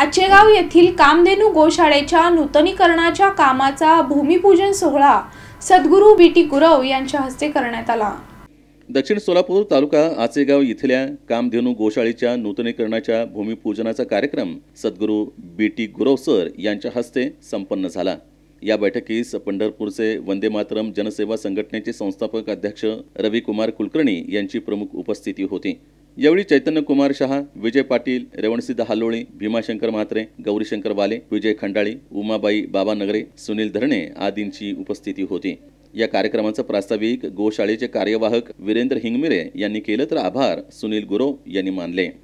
आचेगाव येथील कामधेनू गोशाळेच्या नूतनीकरणाच्या कामाचा भूमिपूजन सोहळा सद्गुरू बी टी गुरव यांच्या हस्ते करण्यात आला दक्षिण सोलापूर तालुका आचेगाव इथल्या कामधेनू गोशाळेच्या नूतनीकरणाच्या भूमिपूजनाचा कार्यक्रम सद्गुरू बी टी गुरव सर यांच्या हस्ते संपन्न झाला या बैठकीस पंढरपूरचे वंदे मातरम जनसेवा संघटनेचे संस्थापक अध्यक्ष रविकुमार कुलकर्णी यांची प्रमुख उपस्थिती होती यावेळी चैतन्य कुमार शहा विजय पाटील रेवणसिद्ध दहालोळी भीमाशंकर म्हात्रे गौरीशंकर वाले विजय खंडाळी उमाबाई बाबा नगरे सुनील धरणे आदींची उपस्थिती होती या कार्यक्रमाचं प्रास्ताविक गोशाळेचे कार्यवाहक वीरेंद्र हिंगमिरे यांनी केलं तर आभार सुनील गुरव यांनी मानले